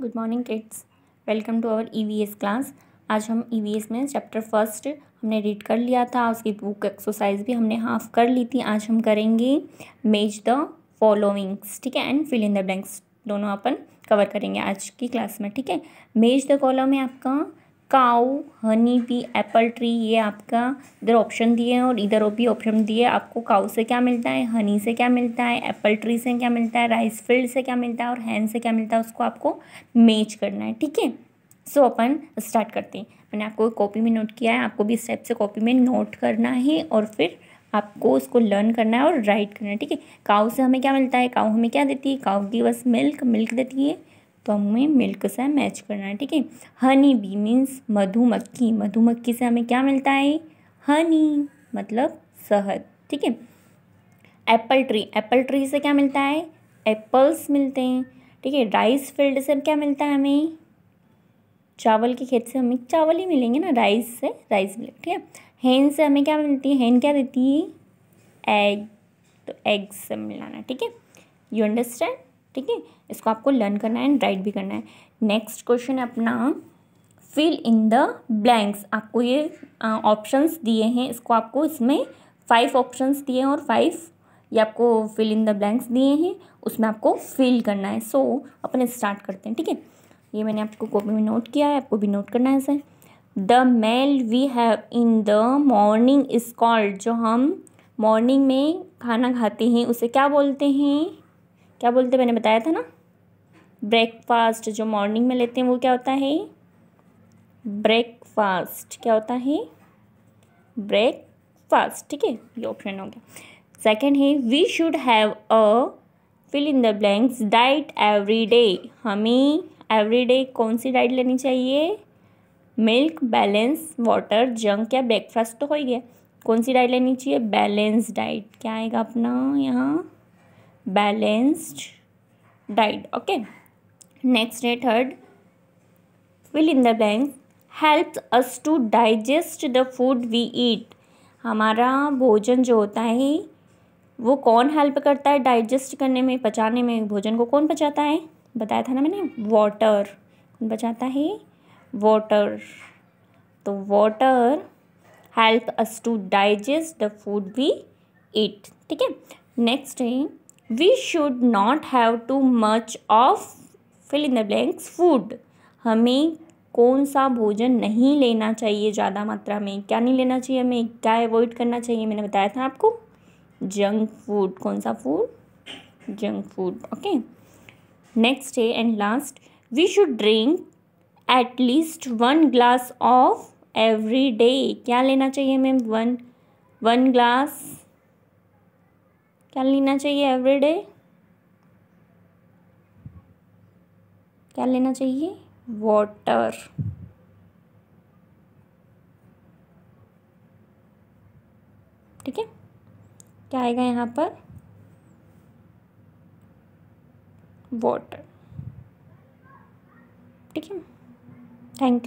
good morning kids welcome to our EVS class आज हम EVS e में chapter first हमने रीड कर लिया था उसकी बुक एक्सरसाइज भी हमने हाफ कर ली थी आज हम करेंगे मेज द फॉलोइंग्स ठीक है and fill in the blanks दोनों अपन कवर करेंगे आज की क्लास में ठीक है मेज द कॉलम है आपका cow honey bee apple tree ये आपका इधर ऑप्शन दिए हैं और इधर भी ऑप्शन दिए आपको काउ से क्या मिलता है हनी से क्या मिलता है एप्पल ट्री से क्या मिलता है राइस फील्ड से क्या मिलता है और हैन से क्या मिलता है उसको आपको मैच करना है ठीक है सो अपन स्टार्ट करते हैं मैंने आपको कॉपी में नोट किया है आपको भी स्टेप से कॉपी में नोट करना है और फिर आपको उसको लर्न करना है और राइट करना है ठीक है काउ से हमें क्या मिलता है काउ हमें क्या देती है काउ की बस मिल्क मिल्क देती है तो हमें मिल्क से मैच करना है ठीक है हनी बी मीन्स मधुमक्खी मधुमक्खी से हमें क्या मिलता है हनी मतलब शहद ठीक है एप्पल ट्री एप्पल ट्री से क्या मिलता है एप्पल्स मिलते हैं ठीक है राइस फील्ड से क्या मिलता है हमें चावल के खेत से हमें चावल ही मिलेंगे ना राइस से राइस मिलेगा ठीक है हैन से हमें क्या मिलती है हैन क्या देती है एग तो एग से मिलाना ठीक है यू अंडरस्टैंड ठीक है इसको आपको लर्न करना है एंड राइट भी करना है नेक्स्ट क्वेश्चन है अपना फिल इन द ब्लैंक्स आपको ये ऑप्शंस दिए हैं इसको आपको इसमें फाइव ऑप्शंस दिए हैं और फाइव ये आपको फिल इन द ब्लैंक्स दिए हैं उसमें आपको फिल करना है सो so, अपन स्टार्ट करते हैं ठीक है ये मैंने आपको कॉपी में नोट किया है आपको भी नोट करना है इसे the meal we have in the morning is called जो हम मॉर्निंग में खाना खाते हैं उसे क्या बोलते हैं क्या बोलते मैंने बताया था ना ब्रेकफास्ट जो मॉर्निंग में लेते हैं वो क्या होता है ब्रेकफास्ट क्या होता है ब्रेकफास्ट ठीक है ये ऑप्शन हो गया सेकेंड है we should have a fill in the blanks diet every day हमें एवरी डे कौन सी डाइट लेनी चाहिए मिल्क बैलेंस वाटर जंक या ब्रेकफास्ट तो हो ही गया कौन सी डाइट लेनी चाहिए बैलेंस डाइट क्या आएगा अपना यहाँ balanced diet okay next day third fill in the blank helps us to digest the food we eat हमारा भोजन जो होता है वो कौन हेल्प करता है डाइजेस्ट करने में पचाने में भोजन को कौन पचाता है बताया था ना मैंने वाटर कौन बचाता है वाटर तो water help us to digest the food we eat ठीक है नेक्स्ट है we should not have too much of fill in the blanks food हमें कौन सा भोजन नहीं लेना चाहिए ज़्यादा मात्रा में क्या नहीं लेना चाहिए हमें क्या अवॉइड करना चाहिए मैंने बताया था आपको जंक फूड कौन सा food junk food okay next है and last we should drink at least one glass of every day क्या लेना चाहिए मैम वन वन ग्लास क्या लेना चाहिए एवरीडे क्या लेना चाहिए वाटर ठीक है क्या आएगा यहाँ पर वाटर ठीक है थैंक यू